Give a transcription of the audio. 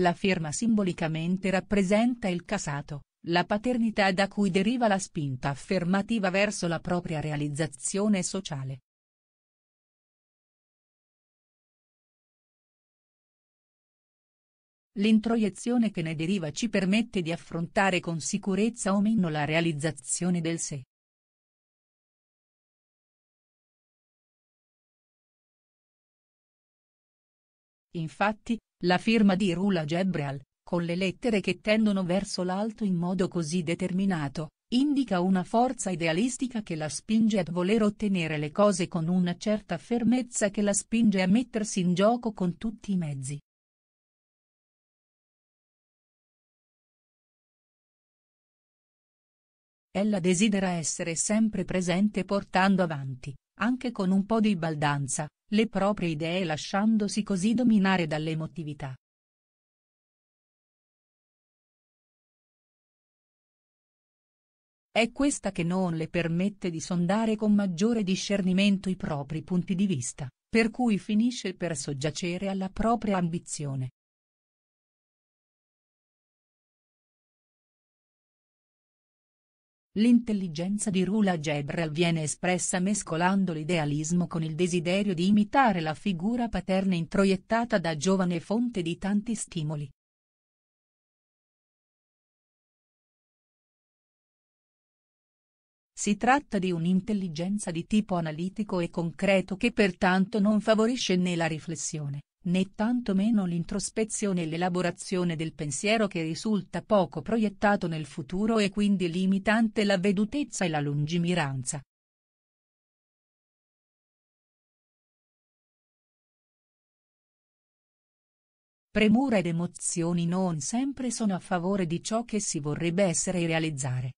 La firma simbolicamente rappresenta il casato, la paternità da cui deriva la spinta affermativa verso la propria realizzazione sociale. L'introiezione che ne deriva ci permette di affrontare con sicurezza o meno la realizzazione del sé. Infatti, la firma di Rula Gebreal, con le lettere che tendono verso l'alto in modo così determinato, indica una forza idealistica che la spinge a voler ottenere le cose con una certa fermezza che la spinge a mettersi in gioco con tutti i mezzi. Ella desidera essere sempre presente portando avanti, anche con un po' di baldanza, le proprie idee lasciandosi così dominare dall'emotività. È questa che non le permette di sondare con maggiore discernimento i propri punti di vista, per cui finisce per soggiacere alla propria ambizione. L'intelligenza di Rula Gebral viene espressa mescolando l'idealismo con il desiderio di imitare la figura paterna introiettata da giovane fonte di tanti stimoli. Si tratta di un'intelligenza di tipo analitico e concreto che pertanto non favorisce né la riflessione né tantomeno l'introspezione e l'elaborazione del pensiero che risulta poco proiettato nel futuro e quindi limitante la vedutezza e la lungimiranza. Premura ed emozioni non sempre sono a favore di ciò che si vorrebbe essere e realizzare.